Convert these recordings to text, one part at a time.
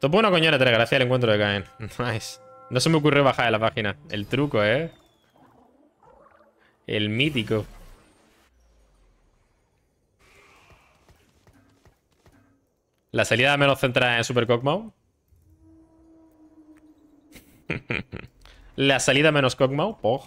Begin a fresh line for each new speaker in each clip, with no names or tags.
Topo una coñona tres, gracias al encuentro de Caen. Nice. No se me ocurrió bajar de la página. El truco, ¿eh? El mítico. La salida menos centrada en Super Cogmau. la salida menos Cogmau. Pog.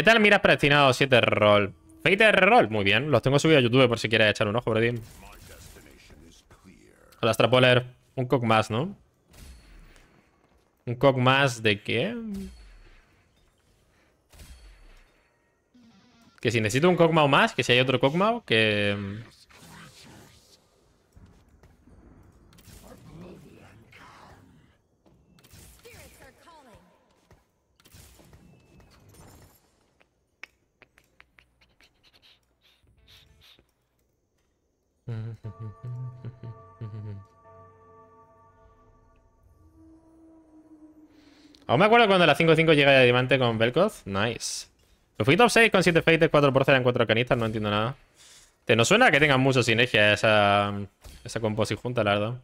¿Qué tal miras predestinado 7 roll? Fate roll, muy bien. Los tengo subido a YouTube por si quieres echar un ojo, Con Hola, Strapoler. Un cock más, ¿no? ¿Un cock más de qué? Que si necesito un cock más, que si hay otro más, que... Aún me acuerdo cuando la 5-5 llega de diamante con Velkoz Nice. Me fui top 6 con 7 fates 4 porcelas en 4 canistas. No entiendo nada. Te no suena que tengan mucho sinergia esa, esa composición junta, Lardo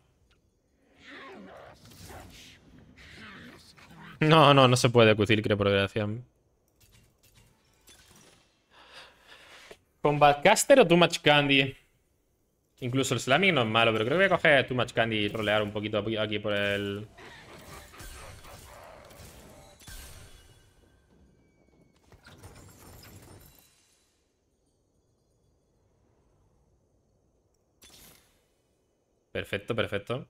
No, no, no se puede cucir, creo, por desgracia. Combatcaster o Too Much Candy? Incluso el slamming no es malo, pero creo que voy a coger Too Much Candy y rolear un poquito aquí por el... Perfecto, perfecto.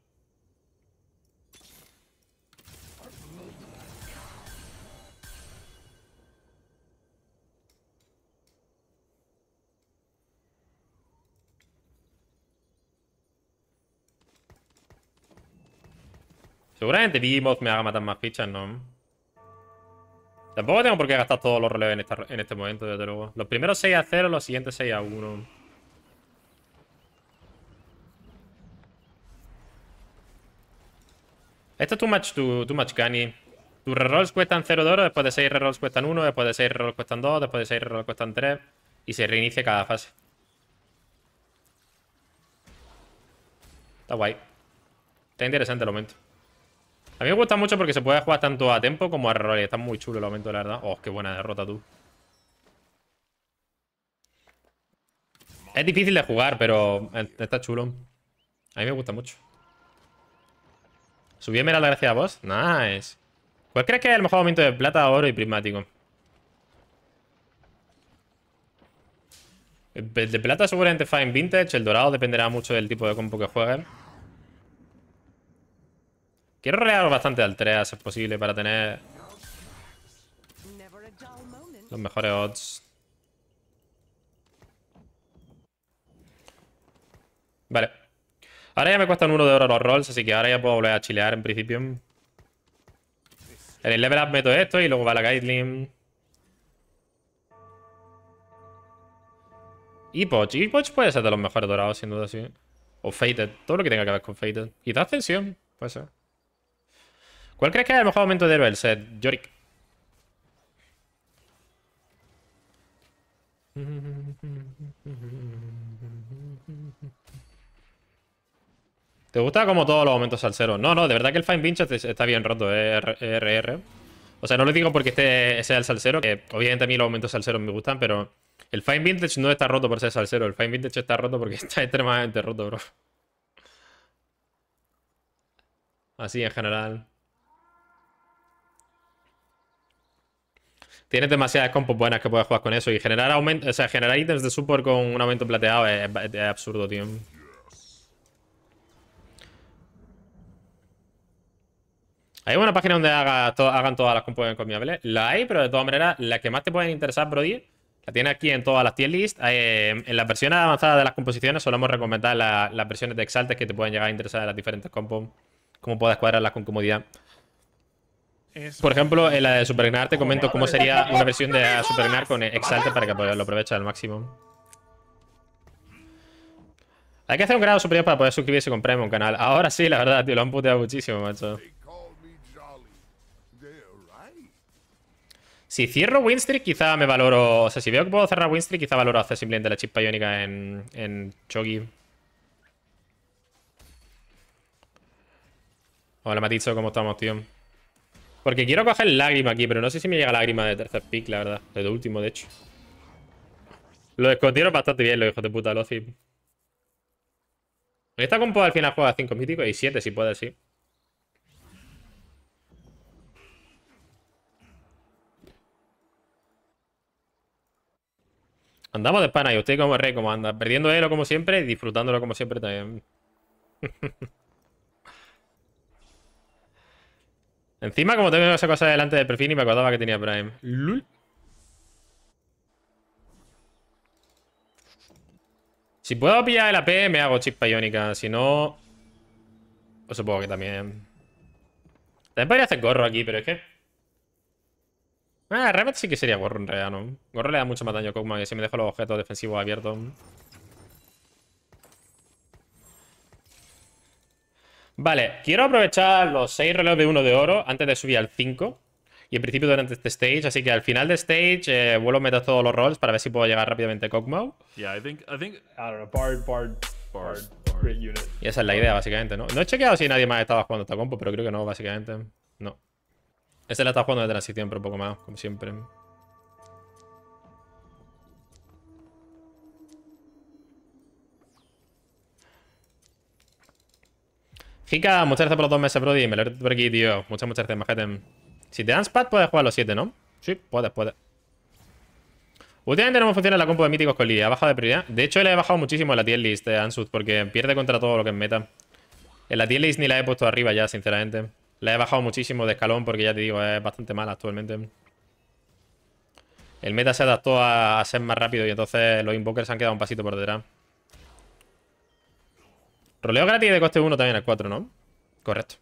Seguramente Digimod me haga matar más fichas, ¿no? Tampoco tengo por qué gastar todos los releves en, en este momento, desde luego. Los primeros 6 a 0, los siguientes 6 a 1. Esto es too much, too, too much Tus rerolls cuestan 0 de oro, después de 6 rerolls cuestan 1, después de 6 rerolls cuestan 2, después de 6 rerolls cuestan 3. Y se reinicia cada fase. Está guay. Está interesante el momento. A mí me gusta mucho porque se puede jugar tanto a tempo como a Y Está muy chulo el aumento, la verdad. Oh, qué buena derrota, tú. Es difícil de jugar, pero está chulo. A mí me gusta mucho. Subí la gracia a vos. Nice. ¿Cuál crees que es el mejor aumento de plata, oro y prismático? El de plata seguramente Fine Vintage. El dorado dependerá mucho del tipo de compo que jueguen. Quiero rear bastante al 3 es posible para tener los mejores odds. Vale. Ahora ya me cuestan un de oro los rolls, así que ahora ya puedo volver a chilear en principio. En el level up meto esto y luego va la guideline. Y Poch. Y Poch puede ser de los mejores dorados, sin duda, sí. O faded. Todo lo que tenga que ver con Fated. da Ascensión. Puede ser. ¿Cuál crees que es el mejor aumento de héroe? El set, Yorick. ¿Te gusta como todos los aumentos salseros? No, no, de verdad que el Fine Vintage está bien roto, eh, RR. O sea, no lo digo porque este sea el salsero, que obviamente a mí los aumentos salseros me gustan, pero el Fine Vintage no está roto por ser salsero. El Fine Vintage está roto porque está extremadamente roto, bro. Así en general. Tienes demasiadas compos buenas que puedes jugar con eso. Y generar aumento, o sea, generar ítems de support con un aumento plateado es, absurdo, tío. ¿Hay una página donde hagan todas las compos encomiables? La hay, pero de todas maneras, la que más te pueden interesar, Brody, la tiene aquí en todas las tier list. Eh, en las versiones avanzadas de las composiciones solemos recomendar las versiones de Exaltes que te pueden llegar a interesar en las diferentes compos, cómo puedes cuadrarlas con comodidad. Por ejemplo, en la de Supergnar te comento cómo sería una versión de Supergnar con Exalte para que lo aproveche al máximo. Hay que hacer un grado superior para poder suscribirse con un canal. Ahora sí, la verdad, tío, lo han puteado muchísimo, macho. Si cierro Winstreak, quizá me valoro... O sea, si veo que puedo cerrar Winstreak, quizá valoro hacer simplemente la chispa iónica en, en Chogi. Hola, dicho ¿cómo estamos, tío? Porque quiero coger lágrima aquí, pero no sé si me llega lágrima de tercer pick, la verdad. De último, de hecho. Lo escondieron bastante bien los hijos de puta, los Esta compo al final juega 5 míticos y 7 si puede, sí. Andamos de pana y usted como rey, como anda. Perdiendo elo como siempre y disfrutándolo como siempre también. Encima, como tengo esa cosa delante del perfil, y me acordaba que tenía Prime. Si puedo pillar el AP, me hago chispa iónica. Ah, si no... Pues supongo que también... También podría hacer gorro aquí, pero es que... Ah, Rabbit sí que sería gorro en realidad, ¿no? Gorro le da mucho más daño a Kogma, que si me dejo los objetos defensivos abiertos... Vale, quiero aprovechar los 6 relojes de 1 de oro antes de subir al 5. Y en principio durante este stage, así que al final de stage eh, vuelvo a meter todos los rolls para ver si puedo llegar rápidamente a Kog'Maw. I think, I think, I Bard, Y esa es la idea, básicamente, ¿no? No he chequeado si nadie más estaba jugando esta compo, pero creo que no, básicamente. No. Este la estaba jugando de transición, pero un poco más, como siempre. Jika, muchas gracias por los dos meses, Brody. Me lo por aquí, tío. Muchas, muchas gracias, majete. Si te dan SPAT, puedes jugar los 7, ¿no? Sí, puedes, puedes. Últimamente no me funciona la compu de míticos con Lee. Ha bajado de prioridad. De hecho, le he bajado muchísimo en la tier list de eh, porque pierde contra todo lo que es meta. En la tier list ni la he puesto arriba ya, sinceramente. Le he bajado muchísimo de escalón porque ya te digo, es bastante mala actualmente. El meta se adaptó a, ser más rápido y entonces los invokers han quedado un pasito por detrás. Roleo gratis de coste 1 también al 4, ¿no? Correcto.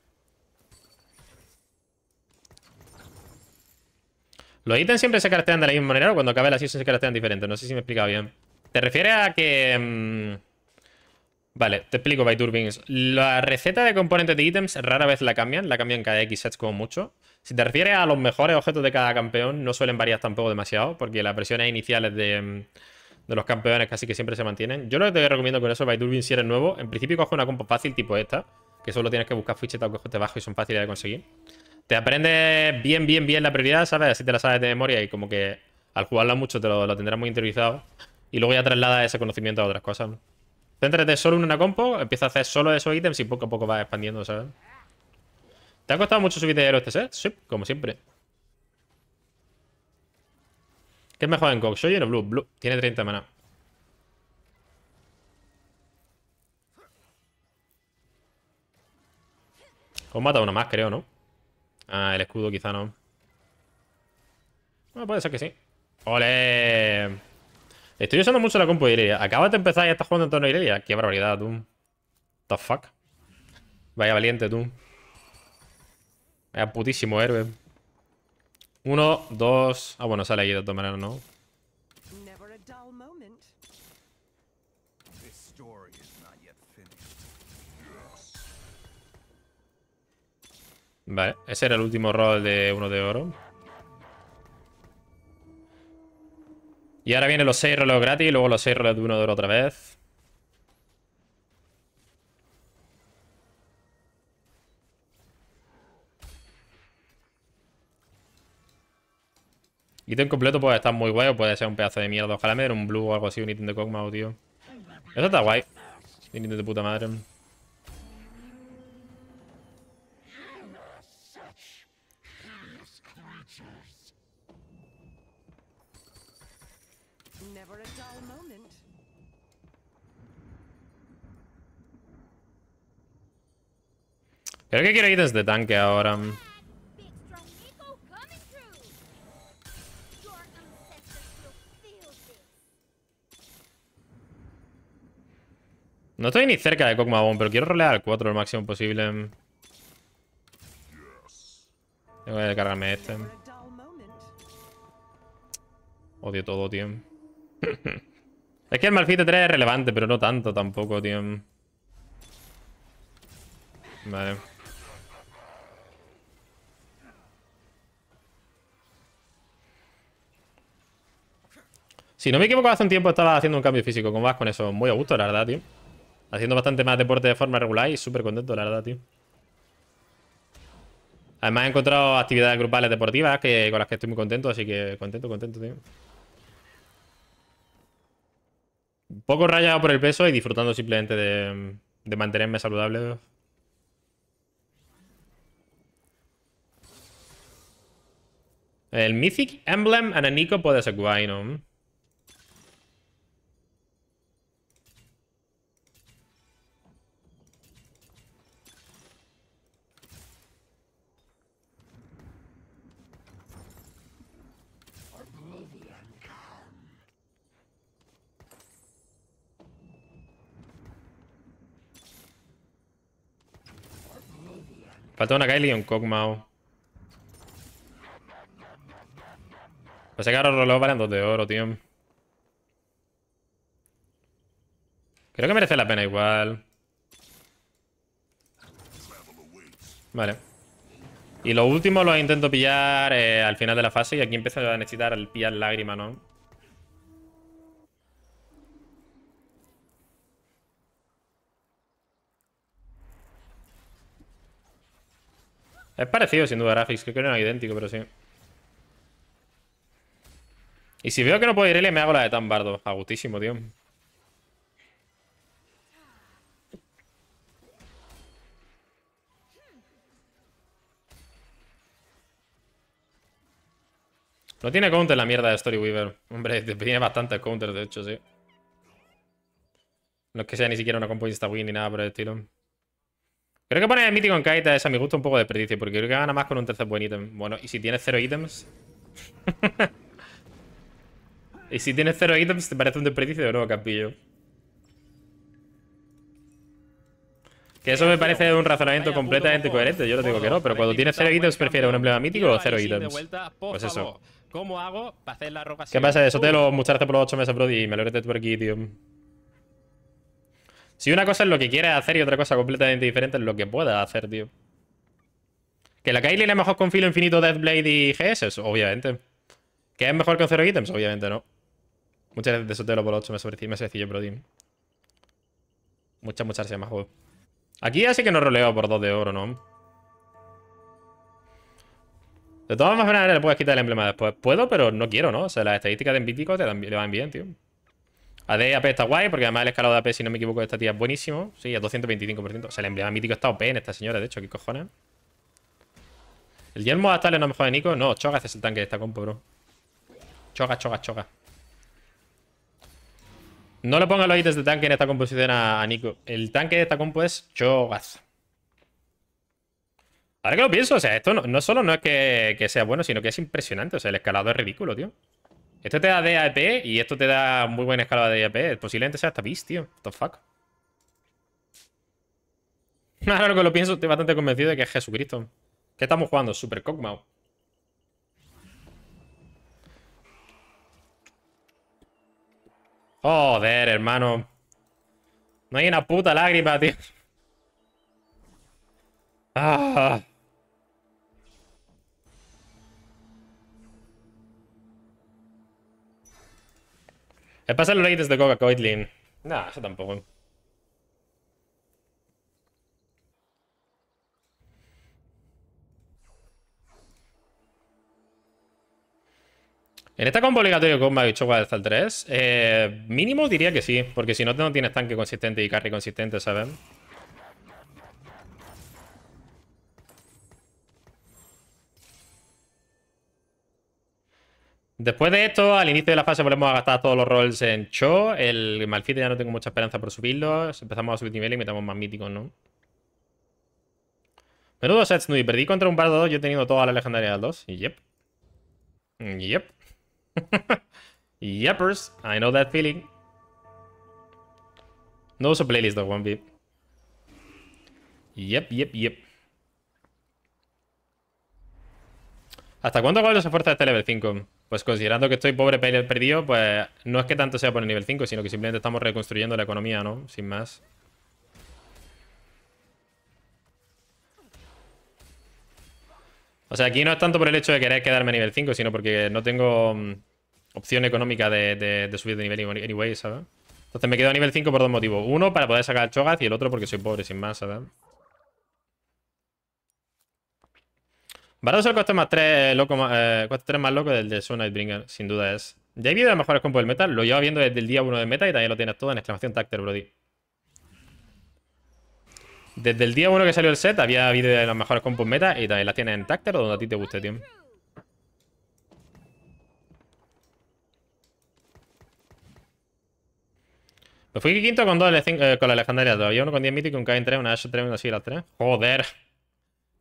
Los ítems siempre se caracterizan de la misma manera o cuando acabe las season se caracterizan diferentes. No sé si me he bien. ¿Te refieres a que...? Mm, vale, te explico, by Turbines. La receta de componentes de ítems rara vez la cambian. La cambian cada X sets como mucho. Si te refieres a los mejores objetos de cada campeón, no suelen variar tampoco demasiado, porque las presiones iniciales de... Mm, de los campeones casi que siempre se mantienen. Yo lo que te recomiendo con eso, Baidurbin, si eres nuevo, en principio coge una compo fácil tipo esta, que solo tienes que buscar fichetas o te bajo y son fáciles de conseguir. Te aprendes bien, bien, bien la prioridad, ¿sabes? Así te la sabes de memoria y como que al jugarla mucho te lo, tendrás muy interiorizado. Y luego ya trasladas ese conocimiento a otras cosas. ¿no? Céntrate solo en una compo, empieza a hacer solo esos ítems y poco a poco vas expandiendo, ¿sabes? ¿Te ha costado mucho subir de héroes, este set? Sí, como siempre. es mejor en Cox. Soy o Blue? Blue tiene 30 maná. Os mata uno más, creo, ¿no? Ah, el escudo quizá no. Bueno, puede ser que sí. ¡Ole! Estoy usando mucho la compu de Irelia. Acabas de empezar y estás jugando en torno a Irelia. ¡Qué barbaridad, tú! the fuck? Vaya valiente, tú. Vaya putísimo héroe. Uno, dos... Ah, bueno, sale ahí de todas maneras, ¿no? Vale, ese era el último rol de uno de oro. Y ahora vienen los seis roles gratis y luego los seis roles de uno de oro otra vez. ítem completo puede estar muy guay o puede ser un pedazo de mierda. Ojalá me den un blue o algo así, un ítem de Cogmao, tío. Eso está guay. Un ítem de puta madre. Creo que quiero ítems de tanque ahora. No estoy ni cerca de Cogmabón, pero quiero rolear al 4 lo máximo posible. Tengo que cargarme este. Odio todo, tío. es que el Malfite 3 es relevante, pero no tanto tampoco, tío. Vale. Si no me equivoco, hace un tiempo estaba haciendo un cambio físico con vas con eso. Muy a gusto, la verdad, tío haciendo bastante más deporte de forma regular y súper contento, la verdad, tío. Además he encontrado actividades grupales deportivas que, con las que estoy muy contento, así que contento, contento, tío. Un poco rayado por el peso y disfrutando simplemente de, mantenerme saludable. El Mythic Emblem and a Nico puede ser ¿no? Falta una Kylie y un Kog'Maw. sea que ahora los relojes valen dos de oro, tío. Creo que merece la pena igual. Vale. Y lo último lo intento pillar eh, al final de la fase y aquí empiezo a necesitar el pillar lágrima, ¿no? Es parecido sin duda Graphics, creo que no es idéntico, pero sí. Y si veo que no puedo ir me hago la de tan bardo. Agutísimo, tío. No tiene counter la mierda de Story Weaver, Hombre, tiene bastantes counters, de hecho, sí. No es que sea ni siquiera una compo insta-win ni nada por el estilo. Creo que poner el mítico en es a me gusta un poco de desperdicio, porque creo que gana más con un tercer buen ítem. Bueno, y si tienes cero ítems. y si tienes cero ítems, te parece un desperdicio o no, Capillo. Que eso me parece un razonamiento completamente coherente. Yo lo digo que no, pero cuando tienes cero ítems, ¿prefieres un emblema mítico o cero ítems? Pues eso. ¿Cómo hago para hacer la ¿Qué pasa, Eso lo Muchas gracias por los 8 meses, Brody. Me lo de tu aquí, tío. Si una cosa es lo que quieres hacer y otra cosa completamente diferente es lo que pueda hacer, tío. ¿Que la Kylie es mejor con filo infinito Deathblade y GS? Obviamente. ¿Que es mejor con cero ítems? Obviamente no. Muchas gracias de Sotelo por 8, me sobrecí, me sobrecí yo, Muchas, muchas gracias, más Aquí ya sí que no roleo por 2 de oro, ¿no? De todas maneras le puedes quitar el emblema después. Puedo, pero no quiero, ¿no? O sea, las estadísticas de Envítico te le van bien, tío. AD y AP está guay, porque además el escalado de AP, si no me equivoco, de esta tía es buenísimo. Sí, a 225%. O sea, el emblema mítico está OP en esta señora, de hecho, ¿qué cojones? ¿El Yelmo le no mejor de Nico? No, Chogaz es el tanque de esta compo, bro. Chogaz, chogaz, chogas. No le pongan los ítems de tanque en esta composición a, Nico. El tanque de esta compo es chogaz. Ahora que lo pienso, o sea, esto no, solo no es que sea bueno, sino que es impresionante. O sea, el escalado es ridículo, tío. Esto te da DAP e y esto te da muy buena escala de AP. E Posiblemente sea hasta bis, tío. What fuck. Ahora lo que lo pienso, estoy bastante convencido de que es Jesucristo. ¿Qué estamos jugando? Super Cogmao. Joder, hermano. No hay una puta lágrima, tío. Ah. Es pasar los coca de Coca Coitlin. Nah, eso tampoco. En esta combo obligatorio con Mavicho hasta el eh, 3, mínimo diría que sí, porque si no, no tienes tanque consistente y carry consistente, ¿saben? Después de esto, al inicio de la fase volvemos a gastar todos los rolls en Cho. El Malfite ya no tengo mucha esperanza por subirlos. Empezamos a subir nivel y metemos más míticos, ¿no? Menudo sets Nui. Perdí contra un par de dos. yo he tenido todas las legendarias 2. Yep. Yep. Yepers. I know that feeling. No uso playlist though, one Yep, yep, yep. ¿Hasta cuánto los se de este level 5? Pues considerando que estoy pobre perdido, pues no es que tanto sea por el nivel 5, sino que simplemente estamos reconstruyendo la economía, ¿no? Sin más. O sea, aquí no es tanto por el hecho de querer quedarme a nivel 5, sino porque no tengo mm, opción económica de, subir de nivel anyway, ¿sabes? Entonces me quedo a nivel 5 por dos motivos. Uno, para poder sacar el Chogaz y el otro porque soy pobre, sin más, ¿sabes? Barado es el coste más 3 loco, 3 eh, más loco del de Sun sin duda es. Ya he visto las mejores compos del meta, lo llevo viendo desde el día 1 del meta y también lo tienes todo en exclamación Tacter, Brody. Desde el día 1 que salió el set había habido de las mejores compos meta y también las tienes en Tacter o donde a ti te guste, tío. Lo fui quinto con dos eh, con la legendaria todavía, uno con 10 Y un K3, una Ash 3, una Sigla 3. Joder.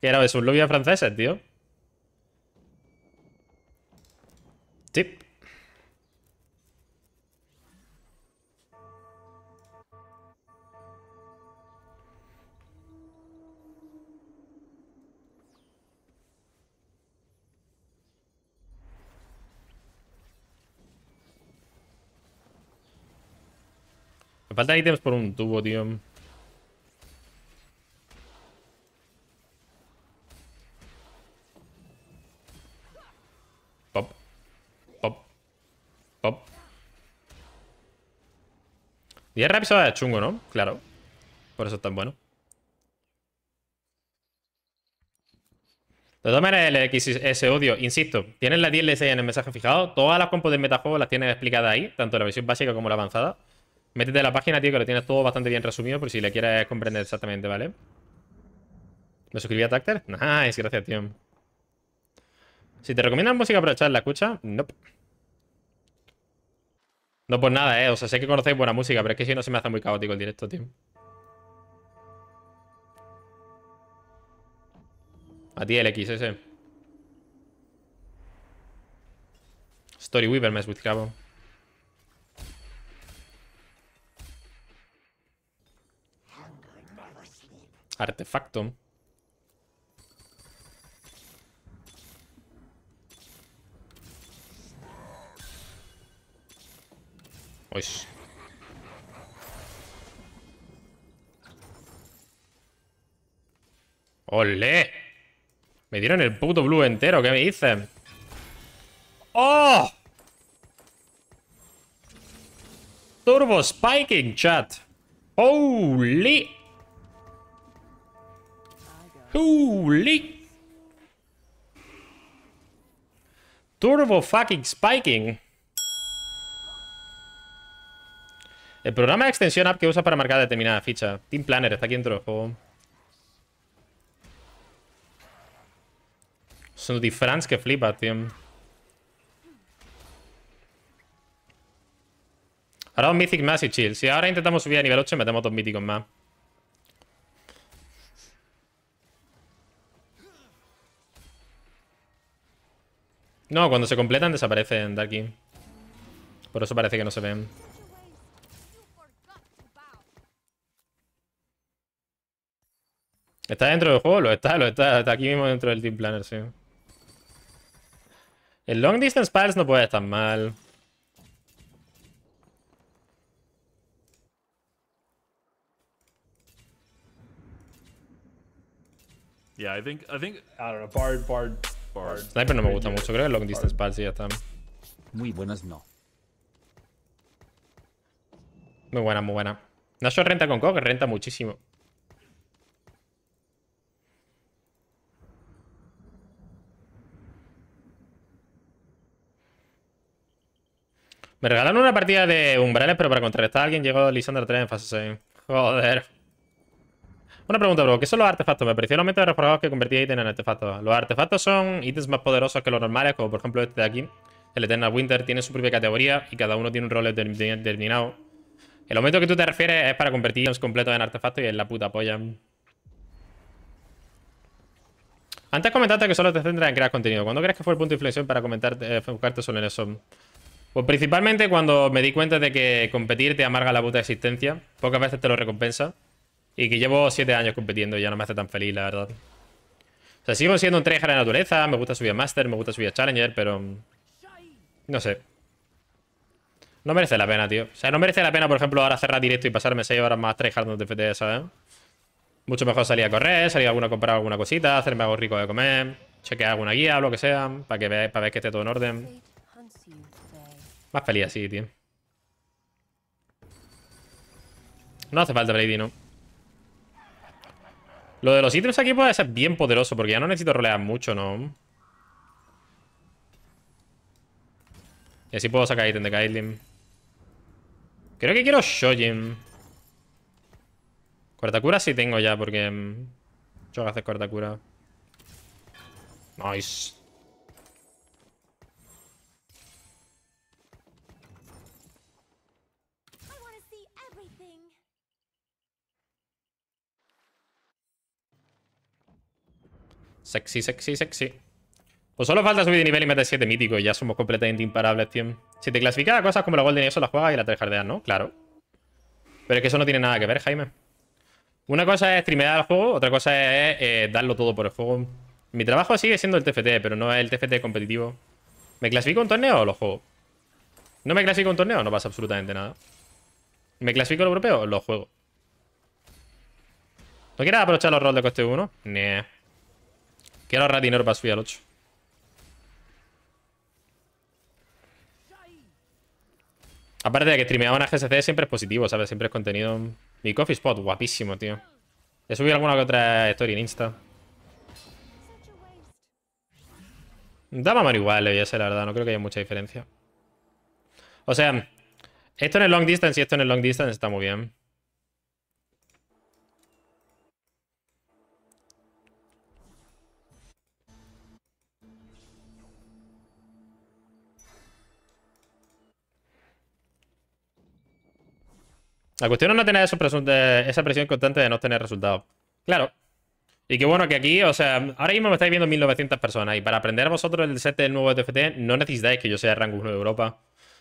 ¿Qué era de sus de franceses, tío. Sí. Me faltan ítems por un tubo, tío. Pop. 10 Rapisada de chungo, ¿no? Claro. Por eso es tan bueno. De todas maneras, el XS Odio insisto, Tienes la DLC en el mensaje fijado. Todas las compos del metajuego las tienes explicadas ahí, tanto la versión básica como la avanzada. Métete a la página, tío, que lo tienes todo bastante bien resumido por si le quieres comprender exactamente, ¿vale? ¿Me suscribí a Tacter? Nice, gracias, tío. Si te recomiendan música para la escucha, Nope. No, pues nada, eh. O sea, sé que conocéis buena música, pero es que si no se me hace muy caótico el directo, tío. A ti el ese. Story Weaver me with buscado. Artefacto. Pues. Ole, Me dieron el puto blue entero, ¿qué me dicen? ¡Oh! Turbo Spiking Chat. ¡Holy! ¡Holy! Turbo fucking Spiking. El programa de extensión app que usa para marcar determinada ficha. Team Planner, está aquí dentro del juego. Son France que flipa, tío. Ahora un Mythic más y chill. Si ahora intentamos subir a nivel 8, metemos dos míticos más. No, cuando se completan desaparecen, aquí Por eso parece que no se ven. Está dentro del juego, lo está, lo está. Está aquí mismo dentro del Team Planner, sí. El Long Distance Pulse no puede estar mal. Yeah, I think, I think, I don't know, Bard, Bard, Bard. Sniper no me gusta mucho, creo que Long Distance Pulse ya está. Muy buenas, no. Muy buena, muy buena. Nashor renta con Kog, renta muchísimo. Me regalaron una partida de umbrales, pero para contrarrestar a alguien llegó Lisandra 3 en fase 6. Joder. Una pregunta, bro. ¿Qué son los artefactos? Me pareció el aumento de reforzados que convertía ítems en artefactos. Los artefactos son ítems más poderosos que los normales, como por ejemplo este de aquí. El Eternal Winter tiene su propia categoría y cada uno tiene un rol determinado. El aumento que tú te refieres es para convertir ítems completos en artefactos y es la puta polla. Antes comentaste que solo te centras en crear contenido. ¿Cuándo crees que fue el punto de inflexión para comentarte eh, enfocarte solo en eso? Pues principalmente cuando me di cuenta de que competir te amarga la puta existencia. Pocas veces te lo recompensa. Y que llevo 7 años compitiendo y ya no me hace tan feliz, la verdad. O sea, sigo siendo un tryhard de naturaleza. Me gusta subir a Master, me gusta subir a Challenger, pero... Mm, no sé. No merece la pena, tío. O sea, no merece la pena, por ejemplo, ahora cerrar directo y pasarme 6 horas más tryhard de TFT, ¿sabes? Mucho mejor salir a correr, salir a alguna, comprar alguna cosita, hacerme algo rico de comer, chequear alguna guía o lo que sea, para que para ver que esté todo en orden. Más feliz así, tío. No hace falta Brady, ¿no? Lo de los ítems aquí puede ser bien poderoso, porque ya no necesito rolear mucho, ¿no? Y así puedo sacar ítem de Kailin. Creo que quiero Shojin. cura sí tengo ya, porque... Mm, yo hace corta cura cura Nice. Sexy, sexy, sexy. Pues solo falta subir de nivel y meter 7 míticos ya somos completamente imparables, tío. Si te clasificas cosas como la Golden y eso, La juegas y tres dejardeas, ¿no? Claro. Pero es que eso no tiene nada que ver, Jaime. Una cosa es streamear el juego, otra cosa es eh, darlo todo por el juego. Mi trabajo sigue siendo el TFT, pero no es el TFT competitivo. ¿Me clasifico un torneo o lo juego? ¿No me clasifico un torneo? No pasa absolutamente nada. ¿Me clasifico el europeo? Lo juego. ¿No quieres aprovechar los roles de coste 1? Nah. Quiero ahorrar dinero para subir al 8. Aparte de que streameaban a GSC siempre es positivo, ¿sabes? Siempre es contenido... Mi coffee spot, guapísimo, tío. He subido alguna que otra story en Insta. Daba mal igual, le voy la verdad. No creo que haya mucha diferencia. O sea, esto en el long distance y esto en el long distance está muy bien. La cuestión es no tener eh, esa presión constante de no tener resultados. Claro. Y qué bueno que aquí, o sea, ahora mismo me estáis viendo 1900 personas y para aprender vosotros el set del nuevo TFT no necesitáis que yo sea rango 1 de Europa.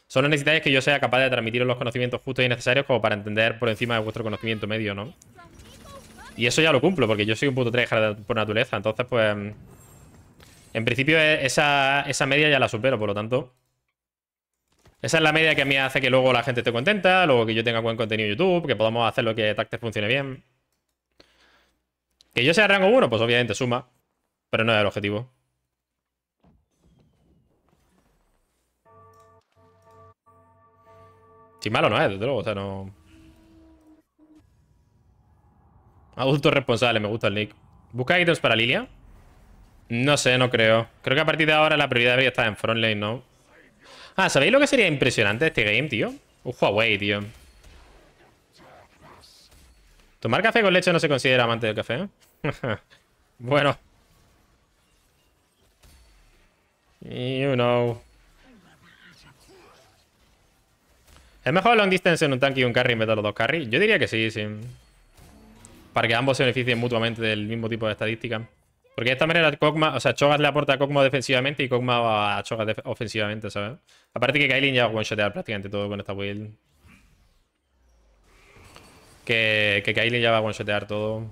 Solo necesitáis que yo sea capaz de transmitiros los conocimientos justos y necesarios como para entender por encima de vuestro conocimiento medio, ¿no? Y eso ya lo cumplo, porque yo soy un puto 3 por naturaleza. Entonces, pues... En principio, e- esa media ya la supero, por lo tanto... Esa es la media que a mí hace que luego la gente esté contenta, luego que yo tenga buen contenido en YouTube, que podamos hacer lo que Tacte funcione bien. Que yo sea rango 1, pues obviamente suma, pero no es el objetivo. Si malo no es, desde luego, o sea, no... Adulto responsable, me gusta el nick. ¿Busca ítems para Lilia? No sé, no creo. Creo que a partir de ahora la prioridad debería estar en frontline, ¿no? Ah, ¿sabéis lo que sería impresionante este game, tío? Un Huawei, tío. Tomar café con leche no se considera amante del café. ¿eh? bueno. You know. ¿Es mejor long distance en un tanque y un carry en vez de los dos carries? Yo diría que sí, sí. Para que ambos se beneficien mutuamente del mismo tipo de estadística. Porque de esta manera Kogma, o sea, Chogas le aporta a Kogma defensivamente y Kogma va a Chogas ofensivamente, ¿sabes? Aparte que Kailin ya va one-shotear prácticamente todo con esta build. Que, que Kailin ya va a one-shotear todo.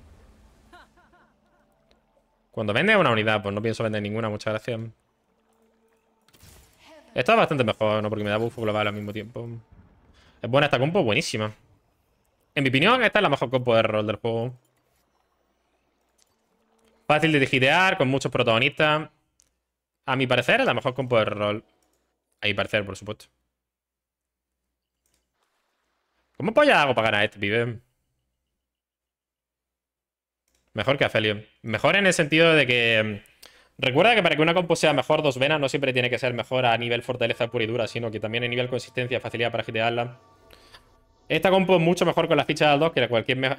Cuando vende una unidad, pues no pienso vender ninguna, muchas gracias. Esto es bastante mejor, ¿no? Porque me da buffo global al mismo tiempo. Es buena esta compo, buenísima. En mi opinión, esta es la mejor compo de rol del juego. Fácil de digidear, con muchos protagonistas. A mi parecer, a lo mejor compo de rol. A mi parecer, por supuesto. ¿Cómo polla hago para ganar a este pibe? Mejor que Afelio. Mejor en el sentido de que... Mm, recuerda que para que una compo sea mejor dos venas no siempre tiene que ser mejor a nivel fortaleza pura y dura, sino que también a nivel consistencia, facilidad para gitearla. Esta compo es mucho mejor con las fichas al 2 que cualquier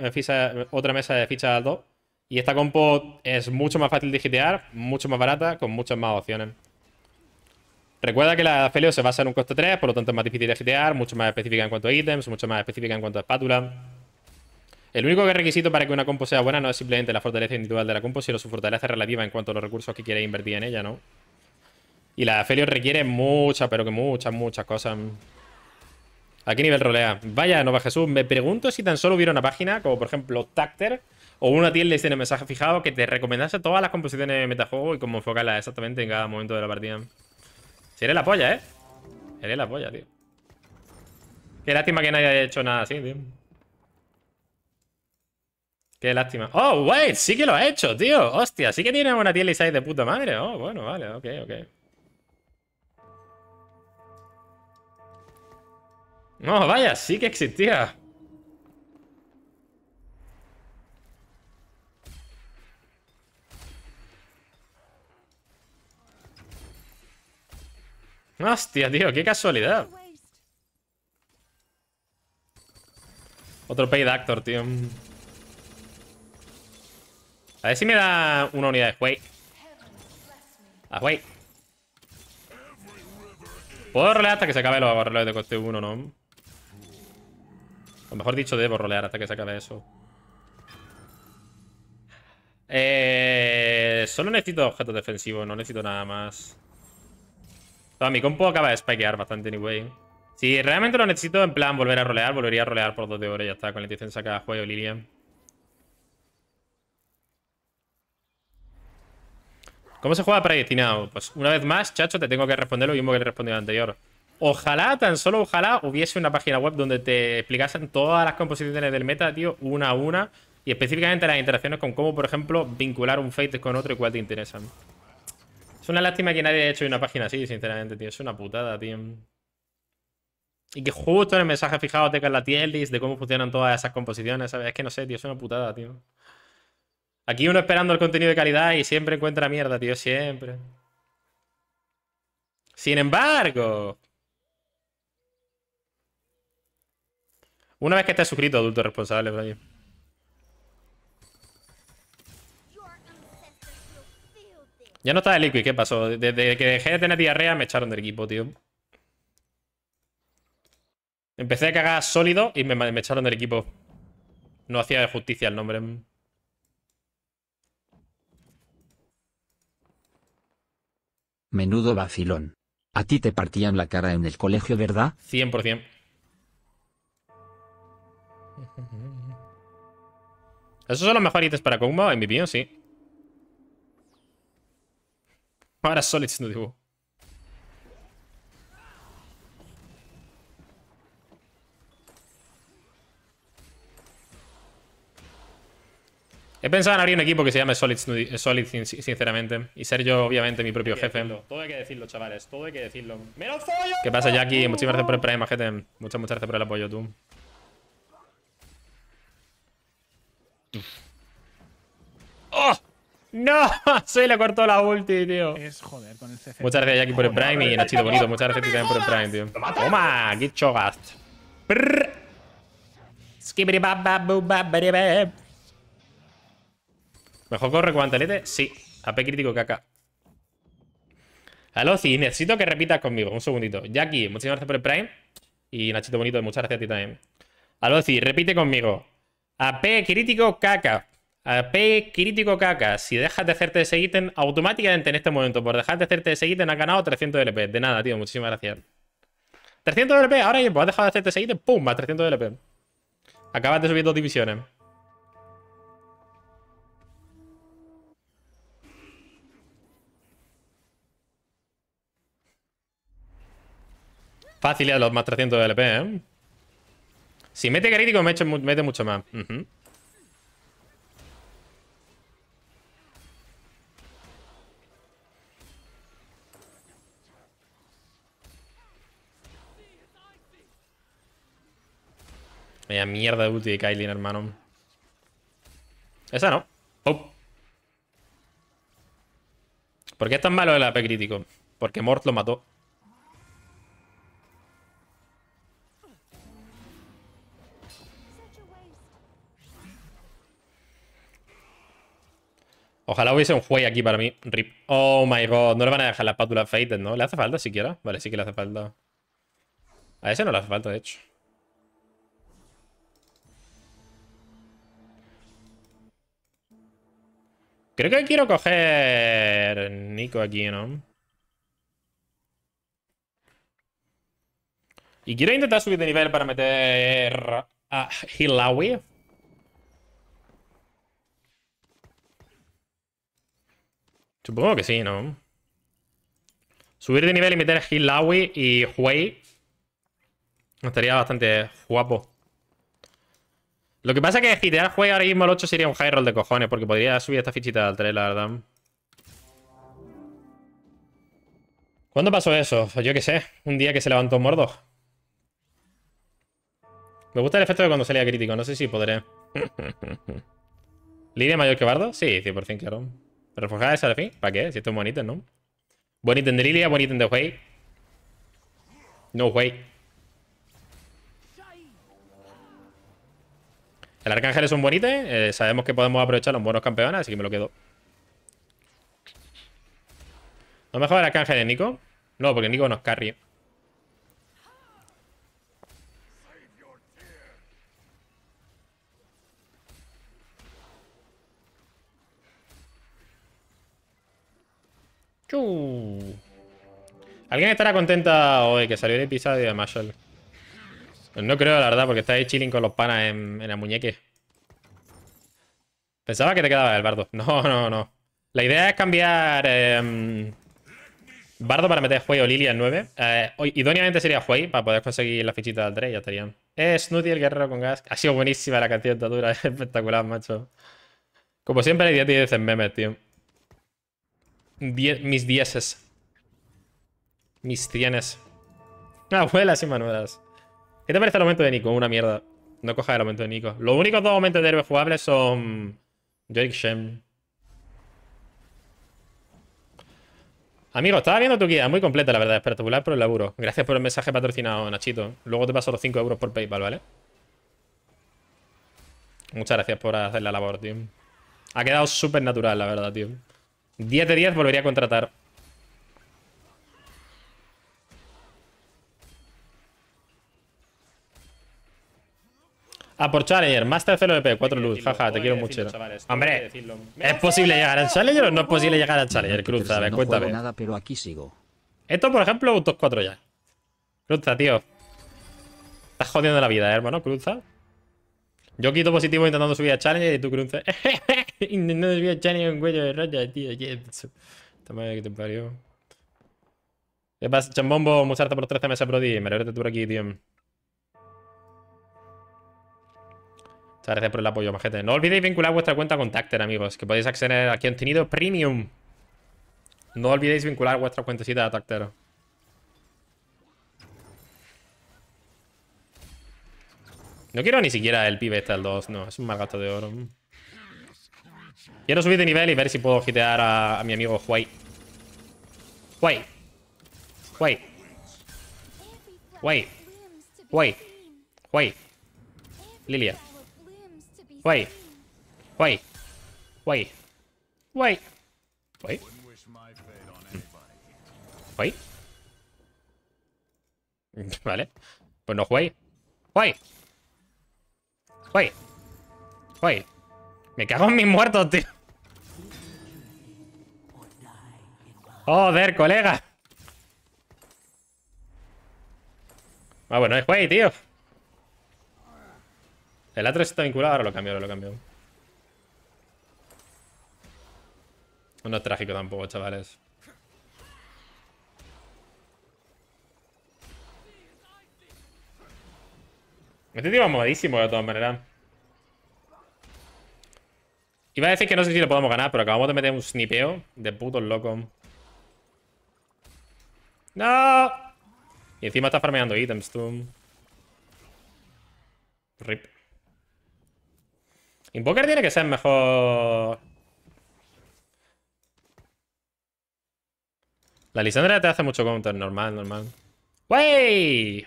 otra mesa de fichas al 2. Y esta compo es mucho más fácil de gitear, mucho más barata, con muchas más opciones. Recuerda que la Felio se basa en un coste 3, por lo tanto es más difícil de gitear, mucho más específica en cuanto a ítems, mucho más específica en cuanto a espátula. El único requisito para que una compo sea buena no es simplemente la fortaleza individual de la compo, sino su fortaleza relativa en cuanto a los recursos que quieres invertir en ella, ¿no? Y la Felio requiere muchas, pero que muchas, muchas cosas. ¿A qué nivel rolea? Vaya, Nova Jesús, me pregunto si tan solo hubiera una página, como por ejemplo Tacter, o una tier tiene en mensaje fijado que te recomendase todas las composiciones de metajuego y cómo enfocarlas exactamente en cada momento de la partida. Si eres la polla, ¿eh? Eres la polla, tío. Qué lástima que no haya hecho nada así, tío. Qué lástima. ¡Oh, wait! Sí que lo ha hecho, tío. Hostia, sí que tiene una tier ahí de puta madre. Oh, bueno, vale, ok, ok. No, vaya, sí que existía. Hostia, tío, qué casualidad. Otro paid actor, tío. A ver si me da una unidad de Huey. A Huey. Puedo rolear hasta que se acabe los roleos de coste 1, ¿no? O mejor dicho, debo rolear hasta que se acabe eso. Eh, solo necesito objetos defensivos, no necesito nada más. Toda mi compu acaba de spikear bastante anyway. Si realmente lo necesito, en plan volver a rolear, volvería a rolear por 2 de oro y ya está, con la intención de juego Lilian. ¿Cómo se juega predestinado? Pues una vez más, chacho, te tengo que responder lo mismo que le respondí anterior. Ojalá, tan solo ojalá, hubiese una página web donde te explicasen todas las composiciones del meta, tío, una a una. Y específicamente las interacciones con cómo, por ejemplo, vincular un fate con otro y cuál te interesa. Es una lástima que nadie haya hecho una página así, sinceramente, tío. Es una putada, tío. Y que justo en el mensaje fijado te cae la tier de cómo funcionan todas esas composiciones, ¿sabes? Es que no sé, tío, es una putada, tío. Aquí uno esperando el contenido de calidad y siempre encuentra mierda, tío, siempre. Sin embargo... Una vez que estés suscrito, adulto responsable, Brian. Ya no estaba de Liquid, ¿qué pasó? Desde que dejé de tener diarrea me echaron del equipo, tío. Empecé a cagar sólido y me, echaron del equipo. No hacía justicia el nombre. Menudo vacilón. A ti te partían la cara en el colegio, ¿verdad? 100%. ¿Esos son los mejores ítems para Kogma? En mi opinión, sí. Para Solid Snudibu. He pensado en abrir un equipo que se llame Solid, Solid sinceramente. Y ser yo, obviamente, mi propio jefe. todo hay que decirlo, chavales. Todo hay que decirlo. ¡Me lo ¿Qué pasa, Jackie? Muchísimas gracias por el Prime, gente. Muchas, muchas gracias por el apoyo, tú. ¡Oh! ¡No! Soy le cortó la ulti, tío. Es joder con el CC. Muchas gracias, Jackie, por el Prime y Nachito Bonito. Muchas gracias a ti también por el Prime, tío. ¡Toma! ¡Qué chogast! ¿Mejor corre guantelete? Sí. AP crítico caca. Aló, sí, necesito que repitas conmigo. Un segundito. Jackie, muchísimas gracias por el Prime. Y Nachito Bonito, muchas gracias a ti también. Aló, repite conmigo. AP crítico caca. AP crítico caca. Si dejas de hacerte ese ítem, automáticamente en este momento, por dejar de hacerte ese ítem, has ganado 300 LP. De nada, tío, muchísimas gracias. 300 LP, ahora mismo, has dejado de hacerte ese ítem, ¡pum! Más 300 LP. Acabas de subir dos divisiones. Fácil ya los más 300 LP, ¿eh? Si mete crítico, mete mucho más. mierda de ulti de Kylin, hermano. Esa no. ¿Por qué es tan malo el AP crítico? Porque Mort lo mató. Ojalá hubiese un juego aquí para mí. Rip. Oh my god. No le van a dejar la espátula fated, ¿no? ¿Le hace falta siquiera? Vale, sí que le hace falta. A ese no le hace falta, de hecho. Creo que quiero coger Nico aquí, ¿no? Y quiero intentar subir de nivel para meter a Hilawi. Supongo que sí, ¿no? Subir de nivel y meter a Hilawi y Huey. Estaría bastante guapo. Lo que pasa es que GTA juega ahora mismo el 8 sería un high roll de cojones, porque podría subir esta fichita al 3, la verdad. ¿Cuándo pasó eso? Yo qué sé, un día que se levantó Mordo. Me gusta el efecto de cuando salía crítico, no sé si podré. ¿Lidia mayor que Bardo? Sí, 100% claro. es al fin? ¿Para qué? Si esto es buen ítem, ¿no? Buen ítem de Lilia, buen ítem de Huey. No Huey. El arcángel es un buen eh, sabemos que podemos aprovechar los buenos campeones, así que me lo quedo. ¿No me jodas el arcángel de Nico? No, porque Nico nos carry. ¿Alguien estará contenta hoy que salió el episodio de Marshall? no creo, la verdad, porque ahí chilling con los panas en, en el muñeque. Pensaba que te quedaba el bardo. No, no, no. La idea es cambiar em, bardo para meter Huey o Lilia en 9. idóneamente sería Huey para poder conseguir la fichita del 3 ya estarían. Eh, Snooty, el guerrero con gas. Ha sido buenísima la canción de dura, espectacular, macho. Como siempre, hay 10 10 en memes, tío. mis dieces. Mis tienes. Abuelas y manuelas. ¿Qué te parece el aumento de Nico? Una mierda. No cojas el aumento de Nico. Los únicos dos aumentos de héroes jugables son... Jake Shem. Amigo, estaba viendo tu guía. Muy completa, la verdad. Espectacular por el laburo. Gracias por el mensaje patrocinado, Nachito. Luego te paso los 5 euros por Paypal, ¿vale? Muchas gracias por hacer la labor, tío. Ha quedado súper natural, la verdad, tío. 10 de 10 volvería a contratar. Ah, por Challenger, Master 0 P 4 luz, jaja, te quiero mucho. Hombre, ¿es posible llegar al Challenger o no es posible llegar al Challenger, Cruza, A ver, cuéntame. pero aquí sigo. Esto, por ejemplo, estos 4 ya. Cruza, tío. Estás jodiendo la vida, hermano, cruza. Yo quito positivo intentando subir a Challenger y tú cruza. intentando subir a Challenger en cuello de raya, tío. Toma que te parió. ¿Qué pasa, Chambombo? Muchas por los 13 meses, Brody. Me alegro de por aquí, tío. gracias por el apoyo, majete. No olvidéis vincular vuestra cuenta con Tacter, amigos, que podéis acceder a contenido premium. No olvidéis vincular vuestra cuentecita a Tacter. No quiero ni siquiera el pibe este al 2. No, es un mal gasto de oro. Quiero subir de nivel y ver si puedo hitear a, a mi amigo Huay. Huay. Huay. Huay. Huay. Huay. Lilia. Wait. Wait. Wait. Wait. Wait. Wait. Vale. Pues no juegues. Guay. Guay. Guay. Me cago en mis muertos, tío. Joder, colega. Ah, bueno, es guay, tío. El A3 está vinculado, ahora lo cambio, ahora lo cambio. No es trágico tampoco, chavales. Este tío va modísimo de todas maneras. Iba a decir que no sé si lo podemos ganar, pero acabamos de meter un snipeo de putos locos. ¡No! Y encima está farmeando ítems, tú. RIP. Invoker tiene que ser mejor... La Lisandra te hace mucho counter, normal, normal. ¡Wey!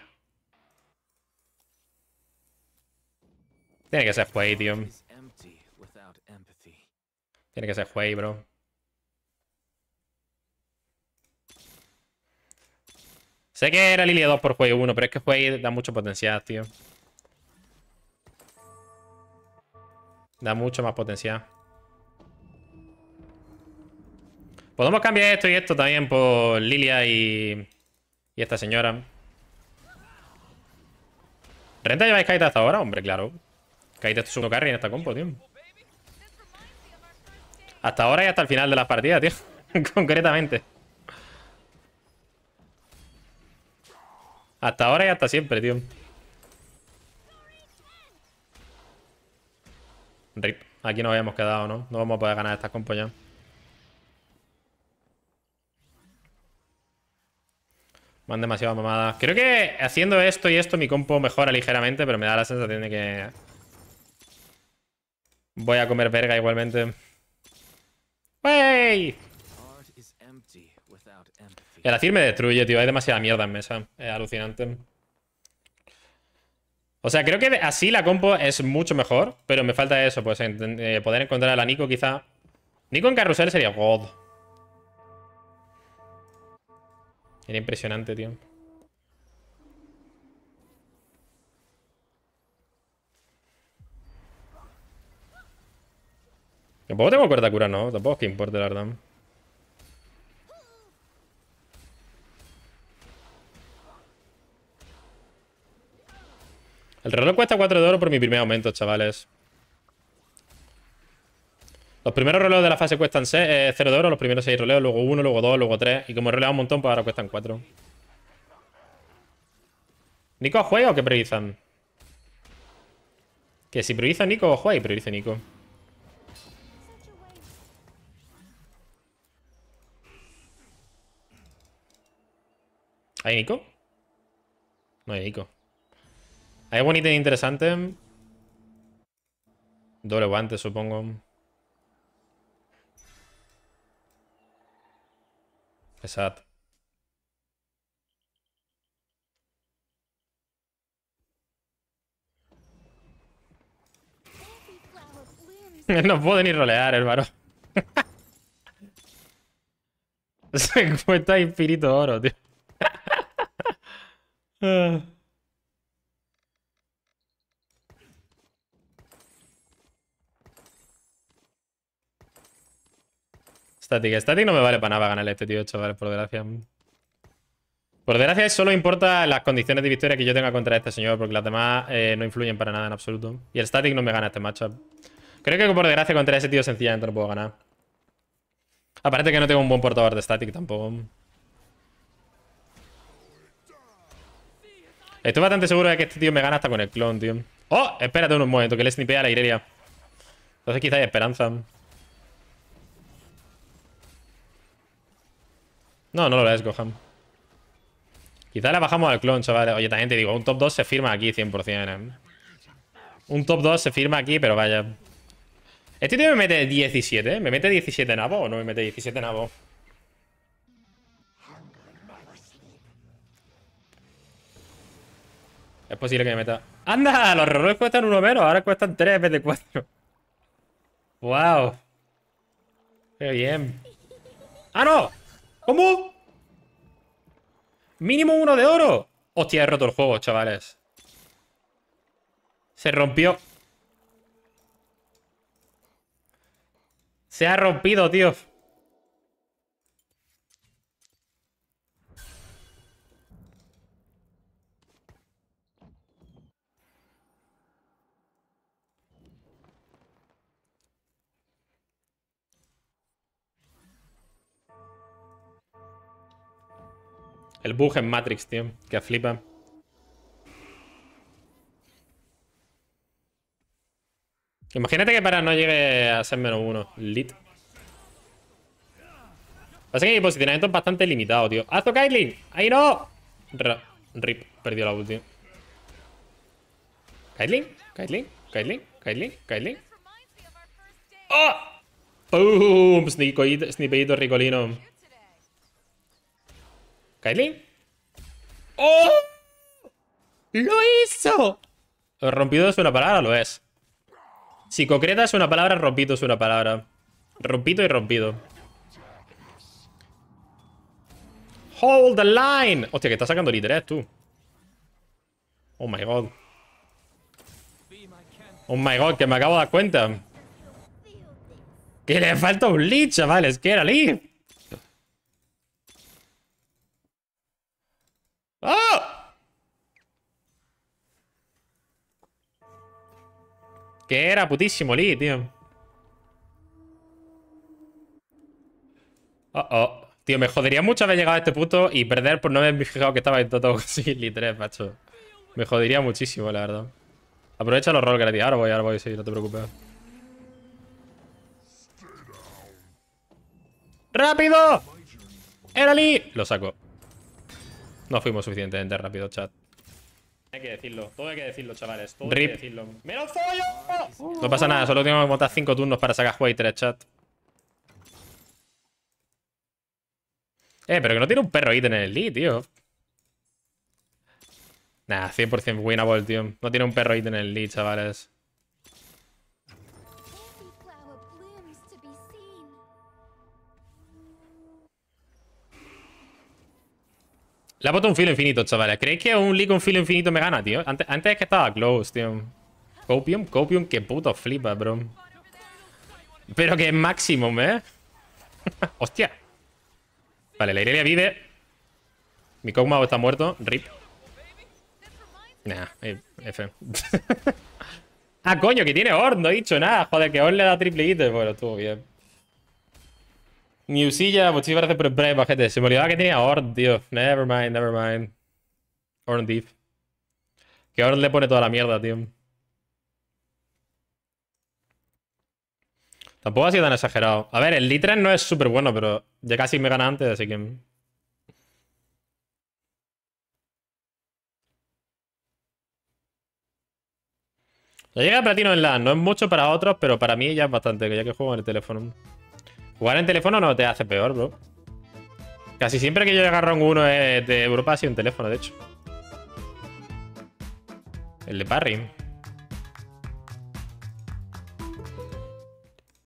Tiene que ser Huey, tío. Tiene que ser Huey, bro. Sé que era Lilia 2 por juego 1, pero es que Huey da mucho potencial, tío. Da mucho más potencia Podemos cambiar esto y esto también por Lilia y, y esta señora. ¿Renta lleváis Kaita hasta ahora? Hombre, claro. Kaita es segundo carry en esta compo, tío. Hasta ahora y hasta el final de las partidas, tío. Concretamente. Hasta ahora y hasta siempre, tío. Rip. Aquí nos habíamos quedado, ¿no? No vamos a poder ganar estas compañías. Me han demasiado mamadas. Creo que haciendo esto y esto mi compo mejora ligeramente, pero me da la sensación de que... Voy a comer verga igualmente. ¡Wey! El Azir me destruye, tío. Hay demasiada mierda en mesa. Es alucinante. O sea, creo que así la compo es mucho mejor, pero me falta eso, pues eh, poder encontrar a la Nico quizá. Nico en carrusel sería God. Era impresionante, tío. Tampoco tengo cuerda cura, no. Tampoco es que importe, la verdad. El reloj cuesta 4 de oro por mi primer aumento, chavales. Los primeros relojes de la fase cuestan 0 eh, de oro, los primeros 6 relojes, luego 1, luego 2, luego 3. Y como he roleado un montón, pues ahora cuestan 4. ¿Nico juega o qué priorizan? Que si prioriza Nico juega y prioriza Nico. ¿Hay Nico? No hay Nico. Hay buen ítem interesante. Doble guante, supongo. Exacto. no puede ni rolear el varón. Se encuentra infinito oro, tío. Ah. Static. Static no me vale para nada ganarle este tío chavales, por desgracia. Por desgracia solo importa las condiciones de victoria que yo tenga contra este señor, porque las demás eh, no influyen para nada en absoluto. Y el Static no me gana este matchup. Creo que por desgracia contra ese tío sencillamente no puedo ganar. Aparte que no tengo un buen portador de Static tampoco. Estoy bastante seguro de que este tío me gana hasta con el clon, tío. ¡Oh! Espérate un momento, que le snipea la Irelia. Entonces quizá hay esperanza. No, no lo es, Gohan. Quizá le bajamos al clon, chavales. Oye, también te digo, un top 2 se firma aquí 100%. Eh. Un top 2 se firma aquí, pero vaya. Este tío me mete 17. ¿eh? ¿Me mete 17 nabo o no me mete 17 nabo? Es posible que me meta... ¡Anda! Los roles cuestan uno menos. Ahora cuestan 3 en vez de 4. ¡Wow! ¡Qué bien! ¡Ah, no! ¿Cómo? Mínimo uno de oro. Hostia, he roto el juego, chavales. Se rompió. Se ha rompido, tío. El bug en Matrix, tío. Que flipa. Imagínate que para no llegue a ser menos uno. Lit. Pasa que mi posicionamiento es bastante limitado, tío. Hazo Caitlyn! ¡Ahí no! Rip. Perdió la ulti. ¿Caitlyn? ¿Caitlyn? ¿Caitlyn? ¿Caitlyn? ¿Caitlyn? ¡Oh! ¡Pum! Snipeito ricolino. Kylie. ¡Oh! ¡Lo hizo! Rompido es una palabra, lo es. Si concreta es una palabra, rompido es una palabra. Rompido y rompido. Hold the line. Hostia, que está sacando literal tú. Oh my god. Oh my god, que me acabo de dar cuenta. Que le falta un lead, chavales. Que era lead. ¡Ah! Que era putísimo Lee, tío. Oh, oh. Tío, me jodería mucho haber llegado a este punto y perder por no haberme fijado que estaba en Toto Silly 3, macho. Me jodería muchísimo, la verdad. Aprovecha los roll di Ahora voy, ahora voy, sí, no te preocupes. ¡Rápido! ¡Era Lee! Lo saco. No fuimos suficientemente rápido, chat. Hay que decirlo, todo hay que decirlo, chavales. Todo Hay que decirlo. No pasa nada, solo tenemos que montar 5 turnos para sacar juego y 3, chat. Eh, pero que no tiene un perro ítem en el lead, tío. Nah, 100% winable, tío. No tiene un perro ítem en el lead, chavales. Le ha puesto un filo infinito, chavales. ¿Creéis que un leak con filo infinito me gana, tío? Antes, antes es que estaba close, tío. Copium, Copium, Qué puto flipa, bro. Pero que es maximum, ¿eh? Hostia. Vale, la Irelia vive. Mi Kog'Maw está muerto. Rip. Nah, eh, F. ah, coño, que tiene Ord. No he dicho nada. Joder, que Orn le da triple hit. Bueno, estuvo bien. Silla, muchísimas gracias por el Prime gente. Se me olvidaba que tenía Ord, tío. Never mind, never mind. Deep. Que ahora le pone toda la mierda, tío. Tampoco ha sido tan exagerado. A ver, el Litren no es súper bueno, pero ya casi me gana antes, así que... Ya llega platino en LAN, no es mucho para otros, pero para mí ya es bastante, ya que juego en el teléfono. Jugar en teléfono no te hace peor, bro. Casi siempre que yo agarro uno eh, de Europa ha sido un teléfono, de hecho. El de Parry.